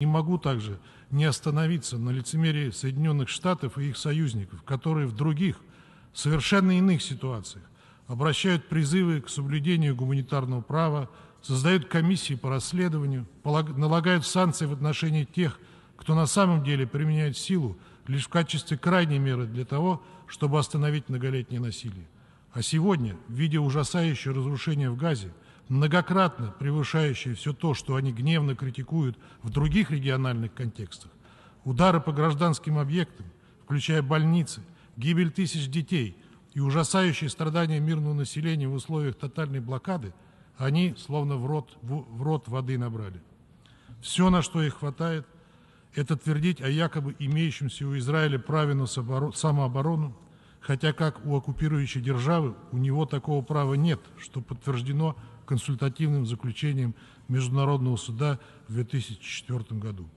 Не могу также не остановиться на лицемерии Соединенных Штатов и их союзников, которые в других, совершенно иных ситуациях обращают призывы к соблюдению гуманитарного права, создают комиссии по расследованию, налагают санкции в отношении тех, кто на самом деле применяет силу лишь в качестве крайней меры для того, чтобы остановить многолетнее насилие. А сегодня, в виде ужасающего разрушения в Газе, многократно превышающие все то, что они гневно критикуют в других региональных контекстах. Удары по гражданским объектам, включая больницы, гибель тысяч детей и ужасающие страдания мирного населения в условиях тотальной блокады, они словно в рот, в, в рот воды набрали. Все, на что их хватает, это твердить о якобы имеющемся у Израиля праве на самооборону, хотя как у оккупирующей державы у него такого права нет, что подтверждено консультативным заключением Международного суда в 2004 году.